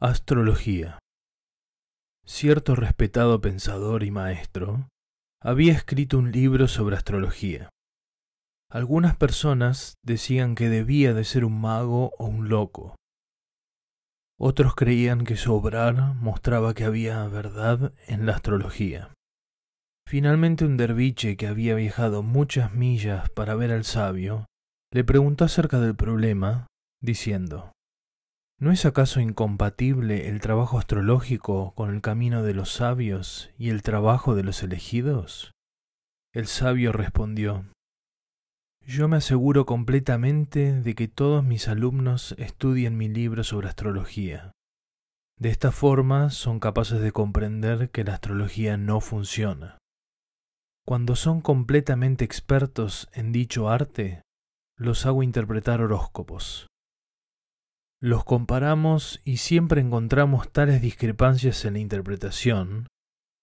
Astrología. Cierto respetado pensador y maestro había escrito un libro sobre astrología. Algunas personas decían que debía de ser un mago o un loco. Otros creían que su obrar mostraba que había verdad en la astrología. Finalmente un derviche que había viajado muchas millas para ver al sabio le preguntó acerca del problema, diciendo ¿No es acaso incompatible el trabajo astrológico con el camino de los sabios y el trabajo de los elegidos? El sabio respondió, Yo me aseguro completamente de que todos mis alumnos estudien mi libro sobre astrología. De esta forma son capaces de comprender que la astrología no funciona. Cuando son completamente expertos en dicho arte, los hago interpretar horóscopos los comparamos y siempre encontramos tales discrepancias en la interpretación,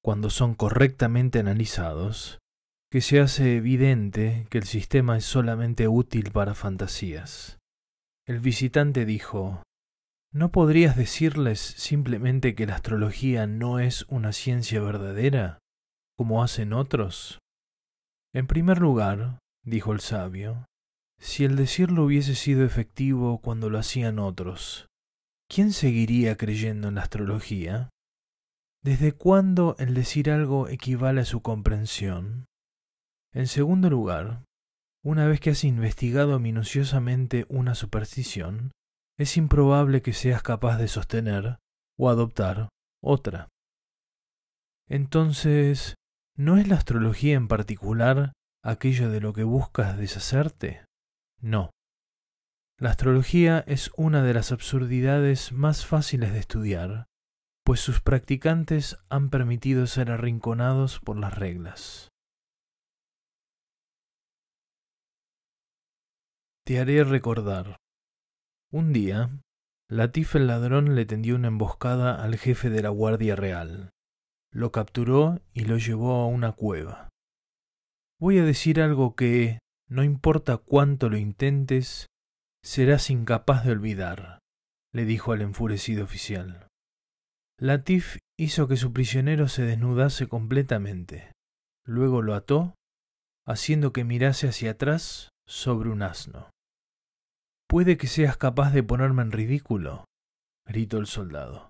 cuando son correctamente analizados, que se hace evidente que el sistema es solamente útil para fantasías. El visitante dijo, ¿No podrías decirles simplemente que la astrología no es una ciencia verdadera, como hacen otros? En primer lugar, dijo el sabio, si el decirlo hubiese sido efectivo cuando lo hacían otros, ¿quién seguiría creyendo en la astrología? ¿Desde cuándo el decir algo equivale a su comprensión? En segundo lugar, una vez que has investigado minuciosamente una superstición, es improbable que seas capaz de sostener o adoptar otra. Entonces, ¿no es la astrología en particular aquello de lo que buscas deshacerte? No. La astrología es una de las absurdidades más fáciles de estudiar, pues sus practicantes han permitido ser arrinconados por las reglas. Te haré recordar. Un día, Latif el ladrón le tendió una emboscada al jefe de la Guardia Real. Lo capturó y lo llevó a una cueva. Voy a decir algo que, no importa cuánto lo intentes, serás incapaz de olvidar, le dijo al enfurecido oficial. Latif hizo que su prisionero se desnudase completamente. Luego lo ató, haciendo que mirase hacia atrás sobre un asno. Puede que seas capaz de ponerme en ridículo, gritó el soldado,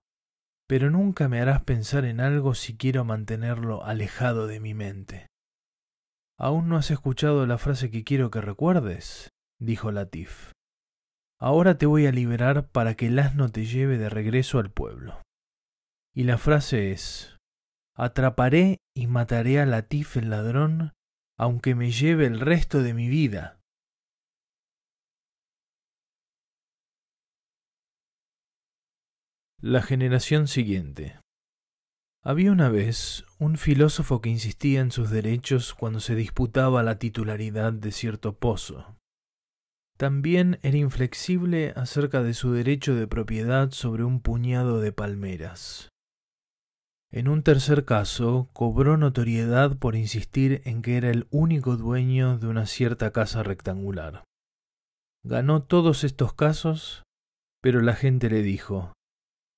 pero nunca me harás pensar en algo si quiero mantenerlo alejado de mi mente. ¿Aún no has escuchado la frase que quiero que recuerdes? dijo Latif. Ahora te voy a liberar para que el asno te lleve de regreso al pueblo. Y la frase es, atraparé y mataré a Latif el ladrón, aunque me lleve el resto de mi vida. La generación siguiente. Había una vez un filósofo que insistía en sus derechos cuando se disputaba la titularidad de cierto pozo. También era inflexible acerca de su derecho de propiedad sobre un puñado de palmeras. En un tercer caso, cobró notoriedad por insistir en que era el único dueño de una cierta casa rectangular. Ganó todos estos casos, pero la gente le dijo,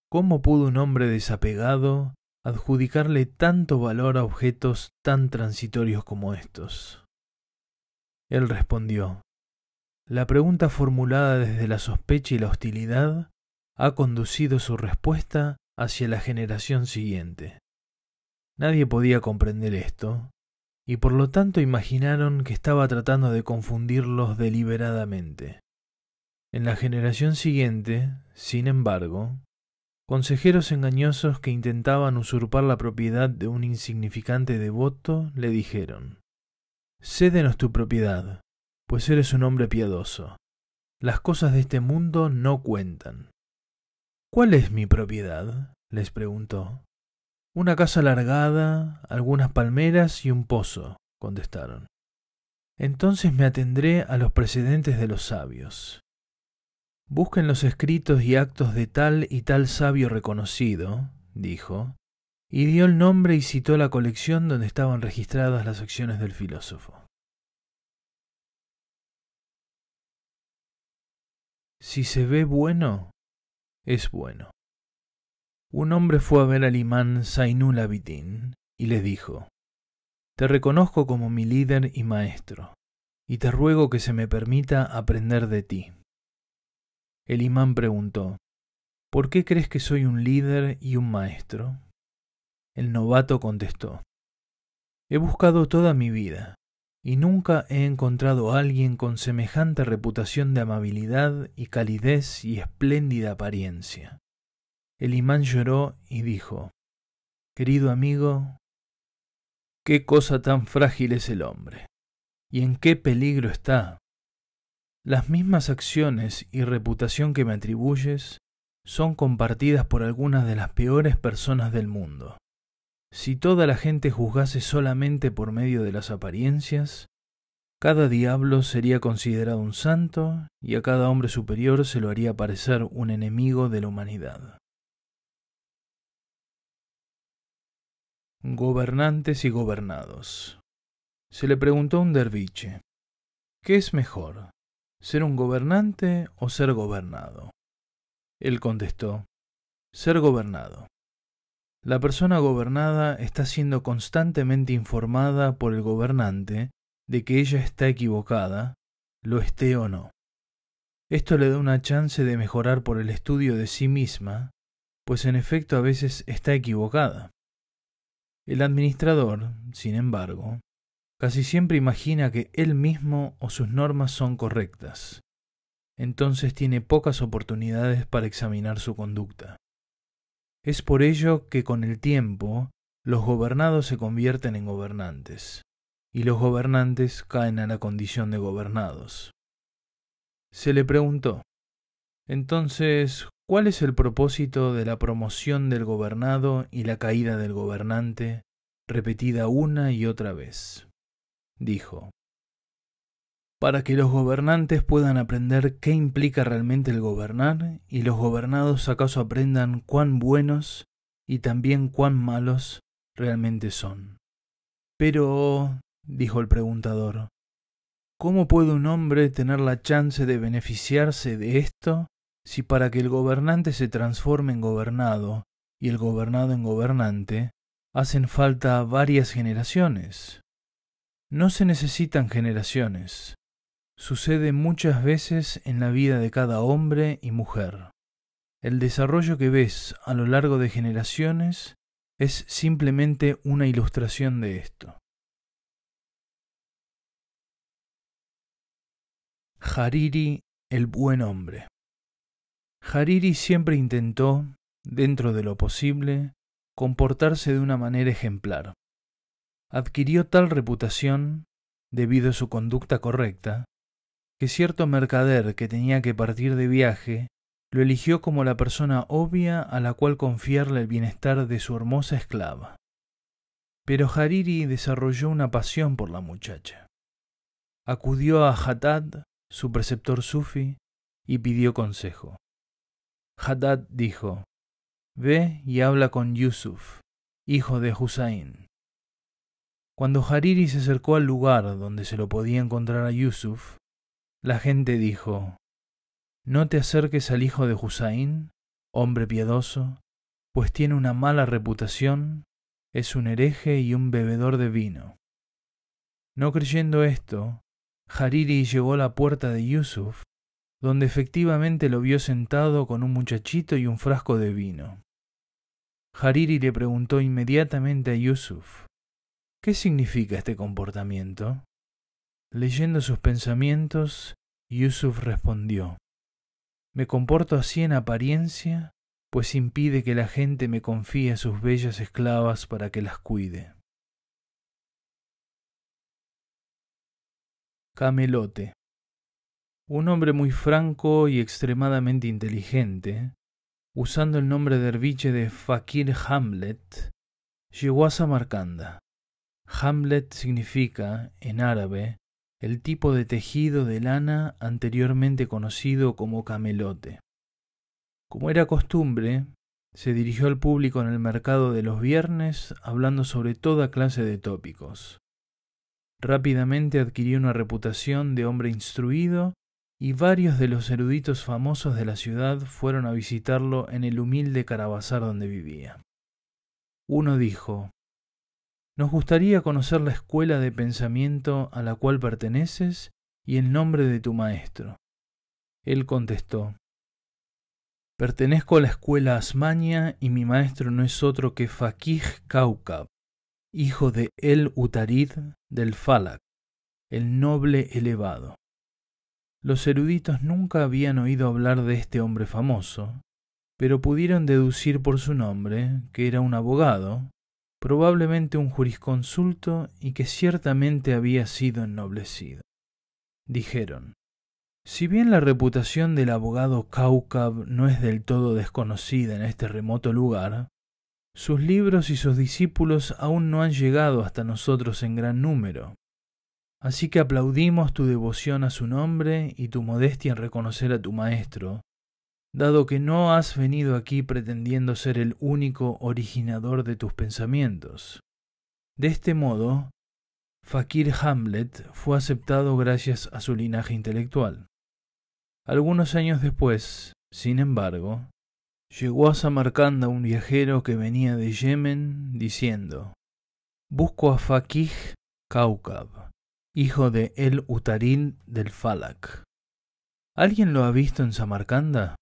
¿Cómo pudo un hombre desapegado adjudicarle tanto valor a objetos tan transitorios como estos. Él respondió, La pregunta formulada desde la sospecha y la hostilidad ha conducido su respuesta hacia la generación siguiente. Nadie podía comprender esto, y por lo tanto imaginaron que estaba tratando de confundirlos deliberadamente. En la generación siguiente, sin embargo, Consejeros engañosos que intentaban usurpar la propiedad de un insignificante devoto le dijeron Cédenos tu propiedad, pues eres un hombre piadoso. Las cosas de este mundo no cuentan. ¿Cuál es mi propiedad? les preguntó. Una casa alargada, algunas palmeras y un pozo, contestaron. Entonces me atendré a los precedentes de los sabios. Busquen los escritos y actos de tal y tal sabio reconocido, dijo, y dio el nombre y citó la colección donde estaban registradas las acciones del filósofo. Si se ve bueno, es bueno. Un hombre fue a ver al imán Zainul Abidin y le dijo, Te reconozco como mi líder y maestro, y te ruego que se me permita aprender de ti. El imán preguntó, ¿Por qué crees que soy un líder y un maestro? El novato contestó, He buscado toda mi vida, y nunca he encontrado a alguien con semejante reputación de amabilidad y calidez y espléndida apariencia. El imán lloró y dijo, Querido amigo, qué cosa tan frágil es el hombre, y en qué peligro está las mismas acciones y reputación que me atribuyes son compartidas por algunas de las peores personas del mundo. Si toda la gente juzgase solamente por medio de las apariencias, cada diablo sería considerado un santo y a cada hombre superior se lo haría parecer un enemigo de la humanidad. Gobernantes y gobernados. Se le preguntó a un derviche, ¿qué es mejor, ¿Ser un gobernante o ser gobernado? Él contestó, ser gobernado. La persona gobernada está siendo constantemente informada por el gobernante de que ella está equivocada, lo esté o no. Esto le da una chance de mejorar por el estudio de sí misma, pues en efecto a veces está equivocada. El administrador, sin embargo, casi siempre imagina que él mismo o sus normas son correctas. Entonces tiene pocas oportunidades para examinar su conducta. Es por ello que con el tiempo los gobernados se convierten en gobernantes, y los gobernantes caen a la condición de gobernados. Se le preguntó, entonces, ¿cuál es el propósito de la promoción del gobernado y la caída del gobernante, repetida una y otra vez? dijo, para que los gobernantes puedan aprender qué implica realmente el gobernar y los gobernados acaso aprendan cuán buenos y también cuán malos realmente son. Pero, dijo el preguntador, ¿cómo puede un hombre tener la chance de beneficiarse de esto si para que el gobernante se transforme en gobernado y el gobernado en gobernante hacen falta varias generaciones? No se necesitan generaciones. Sucede muchas veces en la vida de cada hombre y mujer. El desarrollo que ves a lo largo de generaciones es simplemente una ilustración de esto. Hariri, el buen hombre. Hariri siempre intentó, dentro de lo posible, comportarse de una manera ejemplar adquirió tal reputación, debido a su conducta correcta, que cierto mercader que tenía que partir de viaje lo eligió como la persona obvia a la cual confiarle el bienestar de su hermosa esclava. Pero Hariri desarrolló una pasión por la muchacha. Acudió a Hatad, su preceptor sufi, y pidió consejo. Hatad dijo, Ve y habla con Yusuf, hijo de Husayn, cuando Hariri se acercó al lugar donde se lo podía encontrar a Yusuf, la gente dijo, No te acerques al hijo de Husaín, hombre piadoso, pues tiene una mala reputación, es un hereje y un bebedor de vino. No creyendo esto, Hariri llegó a la puerta de Yusuf, donde efectivamente lo vio sentado con un muchachito y un frasco de vino. Hariri le preguntó inmediatamente a Yusuf, ¿Qué significa este comportamiento? Leyendo sus pensamientos, Yusuf respondió, Me comporto así en apariencia, pues impide que la gente me confíe a sus bellas esclavas para que las cuide. Camelote un hombre muy franco y extremadamente inteligente, usando el nombre derviche de Fakir Hamlet, llegó a Samarcanda, Hamlet significa, en árabe, el tipo de tejido de lana anteriormente conocido como camelote. Como era costumbre, se dirigió al público en el mercado de los viernes hablando sobre toda clase de tópicos. Rápidamente adquirió una reputación de hombre instruido y varios de los eruditos famosos de la ciudad fueron a visitarlo en el humilde carabazar donde vivía. Uno dijo nos gustaría conocer la escuela de pensamiento a la cual perteneces y el nombre de tu maestro. Él contestó, Pertenezco a la escuela asmaña y mi maestro no es otro que Fakih Kaukab, hijo de El Utarid del Falak, el noble elevado. Los eruditos nunca habían oído hablar de este hombre famoso, pero pudieron deducir por su nombre que era un abogado, probablemente un jurisconsulto y que ciertamente había sido ennoblecido. Dijeron, si bien la reputación del abogado Kaukab no es del todo desconocida en este remoto lugar, sus libros y sus discípulos aún no han llegado hasta nosotros en gran número. Así que aplaudimos tu devoción a su nombre y tu modestia en reconocer a tu maestro, dado que no has venido aquí pretendiendo ser el único originador de tus pensamientos. De este modo, Fakir Hamlet fue aceptado gracias a su linaje intelectual. Algunos años después, sin embargo, llegó a Samarcanda un viajero que venía de Yemen diciendo: Busco a Fakir Kaukab, hijo de El Utaril del Falak. ¿Alguien lo ha visto en Samarcanda?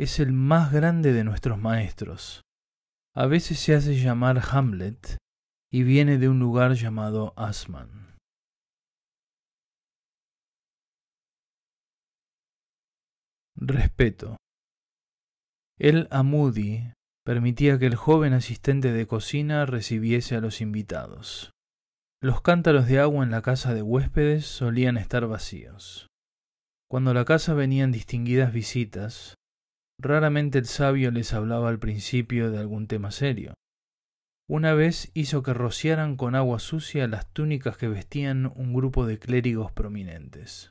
es el más grande de nuestros maestros. A veces se hace llamar Hamlet y viene de un lugar llamado Asman. Respeto. El Amudi permitía que el joven asistente de cocina recibiese a los invitados. Los cántaros de agua en la casa de huéspedes solían estar vacíos. Cuando a la casa venían distinguidas visitas, Raramente el sabio les hablaba al principio de algún tema serio. Una vez hizo que rociaran con agua sucia las túnicas que vestían un grupo de clérigos prominentes.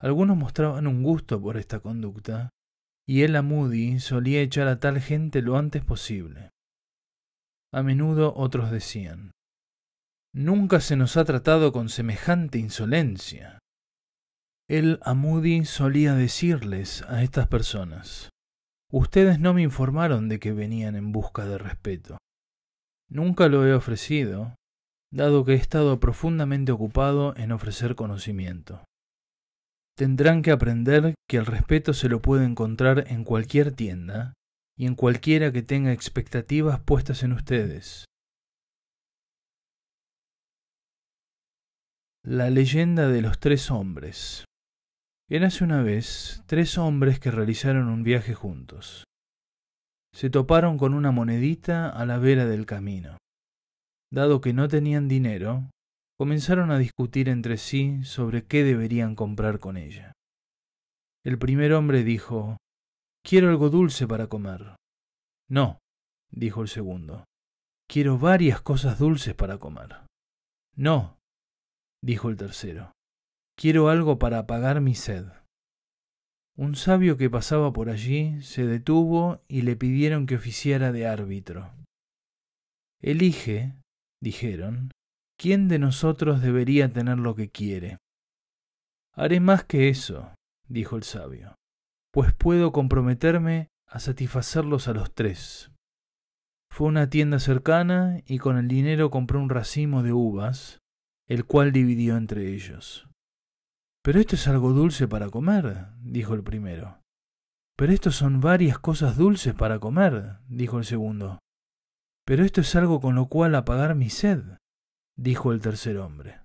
Algunos mostraban un gusto por esta conducta, y él a Moody solía echar a tal gente lo antes posible. A menudo otros decían Nunca se nos ha tratado con semejante insolencia. El Amudi solía decirles a estas personas, ustedes no me informaron de que venían en busca de respeto. Nunca lo he ofrecido, dado que he estado profundamente ocupado en ofrecer conocimiento. Tendrán que aprender que el respeto se lo puede encontrar en cualquier tienda y en cualquiera que tenga expectativas puestas en ustedes. La leyenda de los tres hombres. Érase una vez tres hombres que realizaron un viaje juntos. Se toparon con una monedita a la vera del camino. Dado que no tenían dinero, comenzaron a discutir entre sí sobre qué deberían comprar con ella. El primer hombre dijo, Quiero algo dulce para comer. No, dijo el segundo, quiero varias cosas dulces para comer. No, dijo el tercero, Quiero algo para apagar mi sed. Un sabio que pasaba por allí se detuvo y le pidieron que oficiara de árbitro. Elige, dijeron, ¿quién de nosotros debería tener lo que quiere? Haré más que eso, dijo el sabio, pues puedo comprometerme a satisfacerlos a los tres. Fue a una tienda cercana y con el dinero compró un racimo de uvas, el cual dividió entre ellos. Pero esto es algo dulce para comer, dijo el primero. Pero esto son varias cosas dulces para comer, dijo el segundo. Pero esto es algo con lo cual apagar mi sed, dijo el tercer hombre.